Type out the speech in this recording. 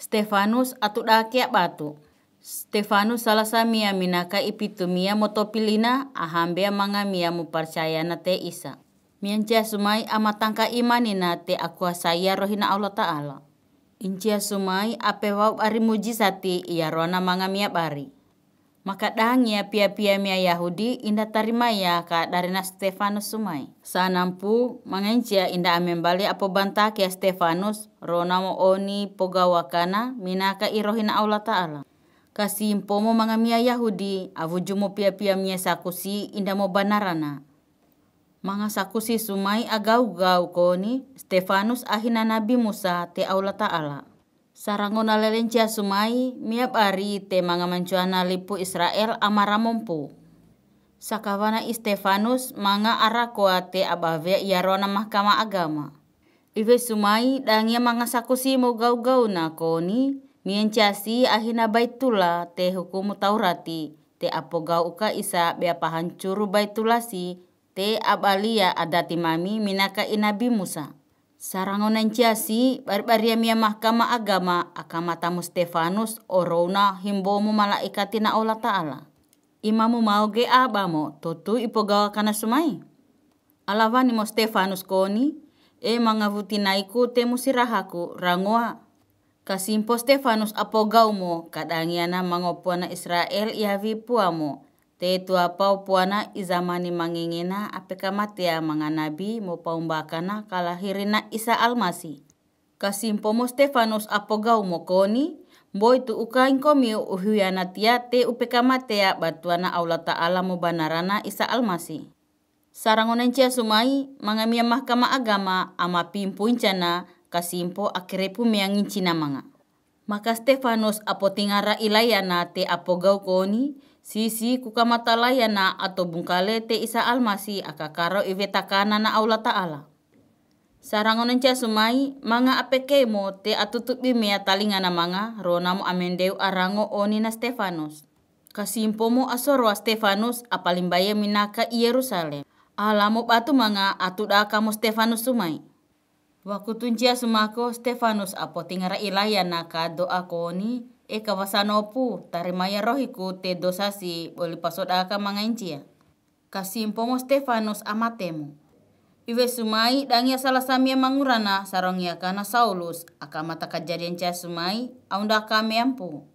Stefanus atudakia batu. Stefanus salah mia minaka ipitu mia motopilina ahambe manga mia na te isa. Mianjia sumai amatangka imanina te akuasaya rohina Allah Ta'ala. Injia sumai apewau ari mujizati iya rona manga mia bari. Maka ya pia-pia mia Yahudi inda tarimaya ka na Stefanus sumai. Sanampu mangencia inda amembali apo bantakia Stefanus rona mo oni pogawakana minaka irohina Allah Ta'ala. Kasimpomo mangamia Yahudi avujumo pia-pia mia sakusi inda mo banarana. Manga sakusi sumai agau-gau koni Stefanus ahina Nabi Musa te Allah Ta'ala. Sarangona lelenca sumai miap ari te mancuana lipu Israel amaramompu. Sakavana Stefanus manga arakoa te abave na mahkama agama. Ive sumai dangia manga sakusi mo gau-gau na koni miencasi ahina baitula te hukumu taurati te apogau uka isa bea pahancuru baitulasi te abalia adati mami minaka inabi Musa. Sarangonan jasi, barbaria mia mahkama agama akamata Stefanus orona himbo mu himbomu na Allah ta'ala. Imamu mau ge abamo totu ipogawa kana sumai. Alavanimo Stefanus koni e mangavutinaiku temu sirahaku rangoa. Kasimpo Stefanus apogaumo kadangiana mangopuana Israel iavi puamo Te tua pau puana izamani mangengena apeka manga manganabi mo paumbakana kalahirina Isa Almasi. Kasimpomo Stefanos apogau mokoni, boy tu ukain komio uhuyana tia te upeka matea batuana aula ta'ala mo banarana Isa Almasi. Sarangonan cia sumai mangamia mahkama agama ama pimpuncana kasimpo akirepu pumiangin cina manga. Maka Stefanos apotingara ilayana te apogau koni, Sisi kukamatalayana atau bungkale te isa almasi akakaro ivetakana na aula ta'ala. Sarangonan cia sumai, manga apeke mo te atutupi mea talinga na rona amendeu arango oni na Stefanos. Kasimpo mo asoroa Stefanos apalimbaya minaka Yerusalem. alamu patu manga atuda mo Stefanos sumai. Wakutunjia sumako Stefanos apotingara ilayana ka doa koni eka wasanopu maya rohiku te dosasi boli pasodaka kasim Kasimpomo Stefanus amatemu. Iwe sumai dangia salah samia mangurana sarongia kana Saulus akamata kejadian cia sumai aunda kami ampu.